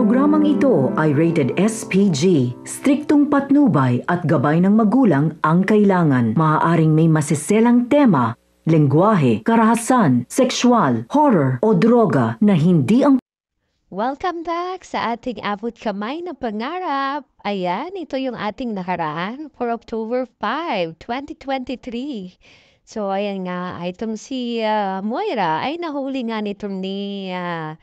Programang ito ay rated SPG, striktong patnubay at gabay ng magulang ang kailangan. Maaaring may masiselang tema, lengguwahe, karahasan, sexual, horror o droga na hindi ang Welcome back sa ating abot kamay na pangarap. Ayan, ito yung ating nakaraan for October 5, 2023. So, ayan nga, item si uh, Moira ay nahuli nga nito ni uh,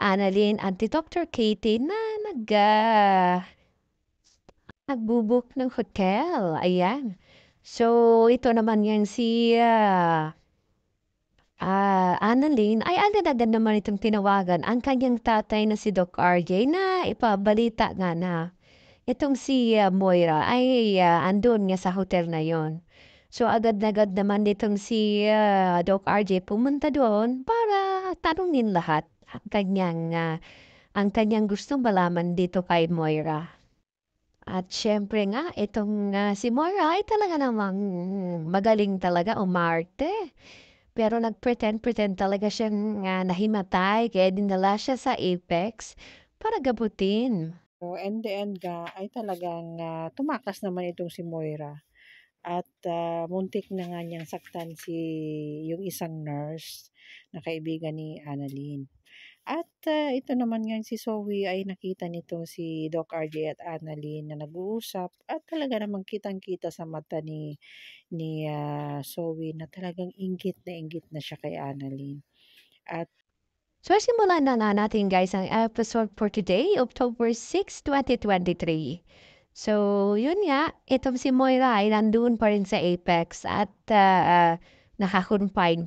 Annalyn at ni Dr. Katie na nag uh, ah, nagbubuk ng hotel. Ayan. So, ito naman yan si uh, uh, Annalyn. Ay, ano na naman itong tinawagan. Ang kanyang tatay na si Doc RJ na ipabalita nga na itong si uh, Moira ay uh, andun nga sa hotel na yon. So agad-agad naman nitong si uh, Doc RJ pumunta doon para tanungin lahat ang kanyang, uh, ang kanyang gustong malaman dito kay Moira. At syempre nga, itong uh, si Moira ay talaga namang magaling talaga o Marte. Pero nagpretend-pretend talaga siyang uh, nahimatay kaya dinala siya sa Apex para gabutin. So, oh, in the end, ga, ay talagang uh, tumakas naman itong si Moira at uh, muntik na nga niyang saktan si yung isang nurse na kaibigan ni Annalyn. At uh, ito naman ngayon si Zoe ay nakita nito si Doc RJ at Annalyn na nag-uusap at talaga namang kitang-kita sa mata ni ni uh, Zoe na talagang inggit na inggit na siya kay Annalyn. At So, simulan na na natin guys ang episode for today, October 6, 2023. So, yun nga, itong si Moira ay nandoon pa rin sa Apex at ah, ah naka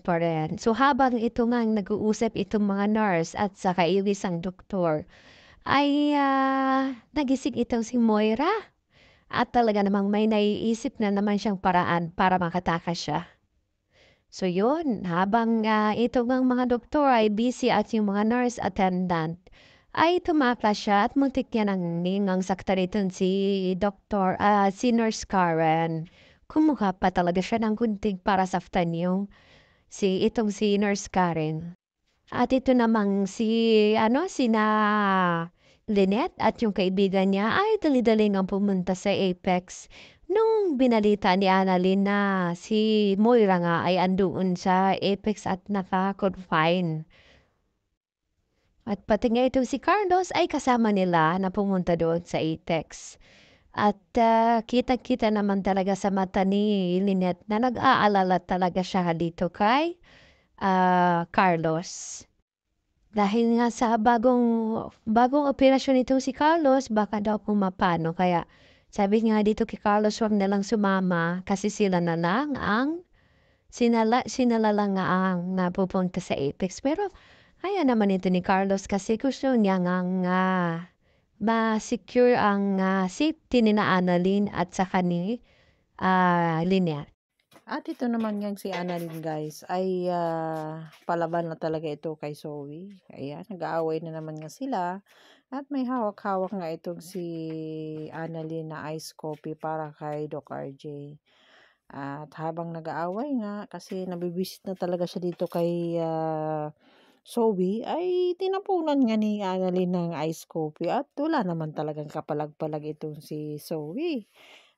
pa rin. So, habang ito nga nag-uusap itong mga nurse at saka iwis ang doktor, ay ah, nagising itong si Moira. At talaga namang may naiisip na naman siyang paraan para makatakas siya. So yun, habang ah, itong mga doktor ay busy at yung mga nurse attendant ay tumapla siya at muntik niya nang ningang sakta si Dr. ah, si Nurse Karen. Kumukha pa talaga siya ng kunting para saftan si itong si Nurse Karen. At ito namang si ano si na Lynette at yung kaibigan niya ay dali-dali ngang pumunta sa Apex nung binalita ni Annalyn na si Moira nga ay andoon sa Apex at naka-confine. At pati nga itong si Carlos ay kasama nila na pumunta doon sa ATEX. At ah, kita kita naman talaga sa mata ni Lynette na nag-aalala talaga siya dito kay ah, Carlos. Dahil nga sa bagong bagong operasyon itong si Carlos, baka daw pumapano. Kaya sabi nga dito kay Carlos, huwag na sumama kasi sila na lang ang sinala, sinala lang nga ang napupunta sa Apex. Pero kaya naman ito ni Carlos kasi gusto niya nga nga ma-secure ang uh, safety ni na Annalyn at saka ni uh, ah, Lynette. At ito naman yung si Annalyn guys ay uh, palaban na talaga ito kay Zoe. Ayan, nag-aaway na naman nga sila. At may hawak-hawak nga itong si Annalyn na ice coffee para kay Doc RJ. At habang nag-aaway nga kasi nabibisit na talaga siya dito kay uh, Sobi ay tinapunan nga ni Annalyn ng ice coffee at wala naman talagang kapalag-palag itong si Sobi.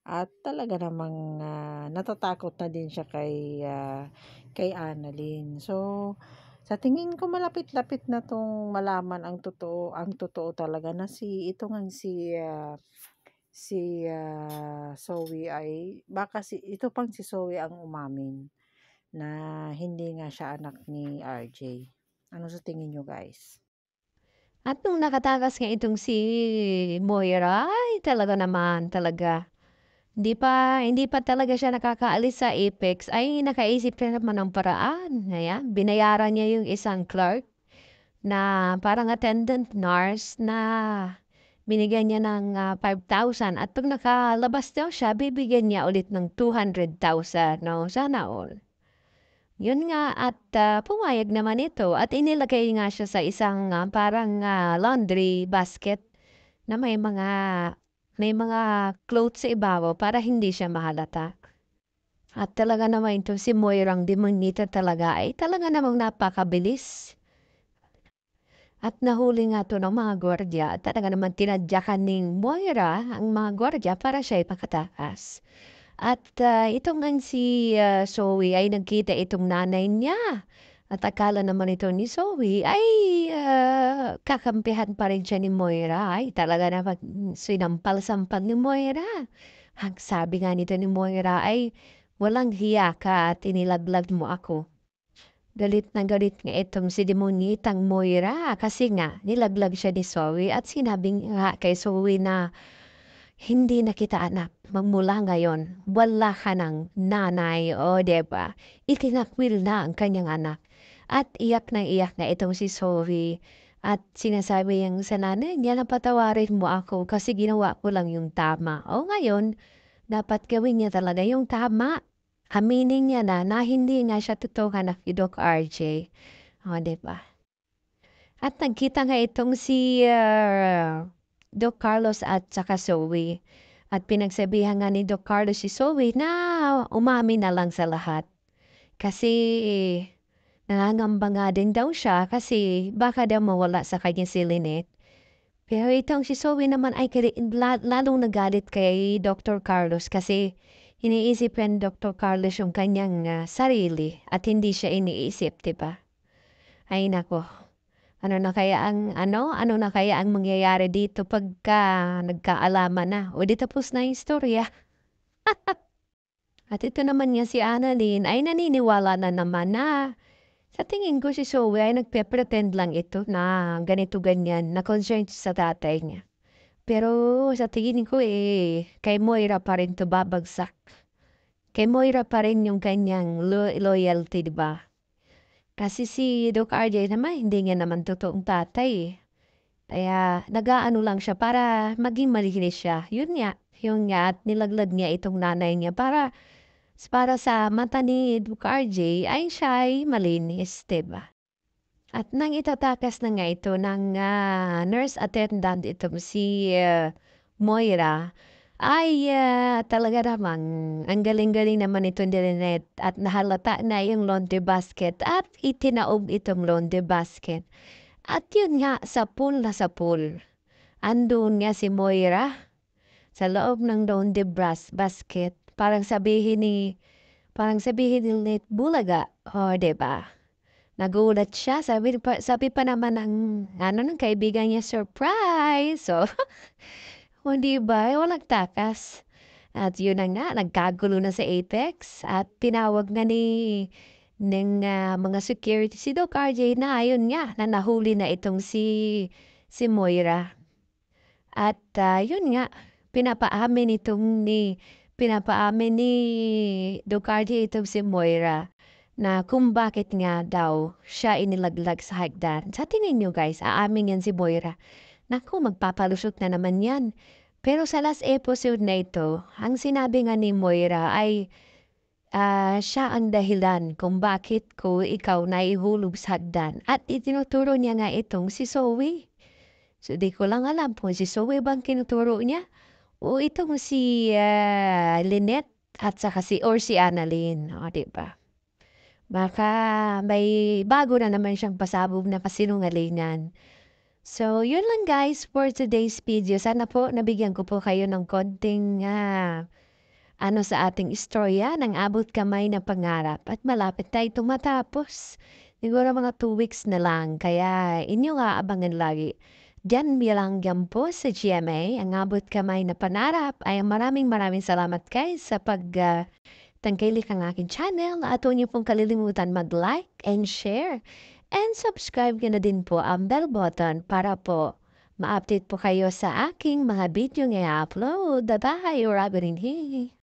At talaga namang uh, natatakot na din siya kay, uh, kay Annalyn. So, sa tingin ko malapit-lapit na tong malaman ang totoo, ang totoo talaga na si itong nga si uh, si uh, Zoe ay baka si ito pang si Zoe ang umamin na hindi nga siya anak ni RJ. Ano sa tingin nyo guys? At nung nakatakas nga itong si Moira, ay talaga naman, talaga. Hindi pa, hindi pa talaga siya nakakaalis sa Apex, ay nakaisip na naman ng paraan. Ayan, binayaran niya yung isang clerk na parang attendant nurse na binigyan niya ng uh, ah, 5,000 at pag nakalabas daw siya, bibigyan niya ulit ng 200,000. No, sana all. Yun nga at, ah, pumayag naman ito at inilagay nga siya sa isang, ah, parang, ah, laundry basket na may mga may mga clothes sa ibabaw para hindi siya mahalata. At talaga naman ito si Moirang Demonita talaga ay talaga namang napakabilis. At nahuli nga ito ng mga gwardiya talaga naman tinadyakan ni Moira ang mga gwardiya para siya ay at, ah, ito ngang si, ah, Zoe ay nagkita itong nanay niya at akala naman ito ni Zoe ay, ah, kakampihan pa rin siya ni Moira. Ay, talaga namang sinampal-sampal ni Moira. Ang sabi nga nito ni Moira ay, "Walang hiya ka at inilaglag mo ako." Galit na galit nga itong si demonyitang Moira kasi nga nilaglag siya ni Zoe at sinabi nga kay Zoe na hindi na kita anak. Magmula ngayon, wala ka ng nanay, o oh, ba? Itinakwil na ang kanyang anak. At iyak na iyak na itong si Sophie. At sinasabi yung sa nanay niya, napatawarin mo ako kasi ginawa ko lang yung tama. O ngayon, dapat gawin niya talaga yung tama. Aminin niya na na hindi nga siya totoong anak ni Doc RJ. O, ba? Diba? At nagkita nga itong si uh, Doc Carlos at saka Zoe. At pinagsabihan nga ni Doc Carlos si Zoe na umami na lang sa lahat. Kasi nangangamba nga din daw siya kasi baka daw mawala sa kanya si Lynette. Pero itong si Zoe naman ay lalong nagalit kay Dr. Carlos kasi iniisip yan Dr. Carlos yung kanyang uh, sarili at hindi siya iniisip, di ba? Ay nako, ano na kaya ang ano? Ano na kaya ang mangyayari dito pagka nagkaalaman na? O di tapos na yung storya. At ito naman nga si Annalyn ay naniniwala na naman na sa tingin ko si Zoe ay nagpe-pretend lang ito na ganito ganyan na concerned sa tatay niya. Pero sa tingin ko eh, kay Moira pa rin to babagsak. Kay Moira pa rin yung kanyang lo- loyalty, di ba? Kasi si Doc RJ naman hindi niya naman totoong tatay eh. Kaya nagaano lang siya para maging malinis siya. Yun niya, yun nga at nilaglad niya itong nanay niya para para sa mata ni Doc RJ ay siya ay malinis, diba? At nang itatakas na nga ito ng uh, nurse attendant itong si uh, Moira, ay, ah, talaga namang ang galing-galing naman nito ni Lynette at nahalata na yung laundry basket at itinaob itong laundry basket. At yun nga, sa pool na pool. Andun nga si Moira sa loob ng laundry brass basket. Parang sabihin ni, parang sabihin ni Lynette, bulaga. O, oh, ba? Diba? Nagulat siya. Sabi, sabi pa naman ng, ano, ng kaibigan niya, surprise. So, o di ba? Walang takas. At yun na nga, nagkagulo na sa Apex at tinawag na ni ng ah, mga security si Doc RJ na ayun nga na nahuli na itong si si Moira. At ah, yun nga, pinapaamin itong ni pinapaamin ni Doc RJ itong si Moira na kung bakit nga daw siya inilaglag sa hagdan. Sa tingin nyo guys, aamin yan si Moira Naku, magpapalusot na naman yan. Pero sa last episode na ito, ang sinabi nga ni Moira ay uh, siya ang dahilan kung bakit ko ikaw naihulog sa hagdan. At itinuturo niya nga itong si Zoe. So di ko lang alam po si Zoe bang kinuturo niya o itong si uh, Lynette at saka si or si Annalyn. O, di ba? Baka may bago na naman siyang pasabog na pasinungalingan. So, yun lang guys for today's video. Sana po nabigyan ko po kayo ng konting ah, ano sa ating istorya ng abot kamay na pangarap at malapit tayo tumatapos. Siguro mga 2 weeks na lang, kaya inyo nga abangan lagi. Diyan bilang po sa GMA, ang abot kamay na pangarap. ay maraming maraming salamat guys sa pag uh, tangkilik ang aking channel at huwag niyo pong kalilimutan mag-like and share and subscribe nyo na din po ang bell button para po ma-update po kayo sa aking mga video nga upload. Bye-bye, Robin Hee!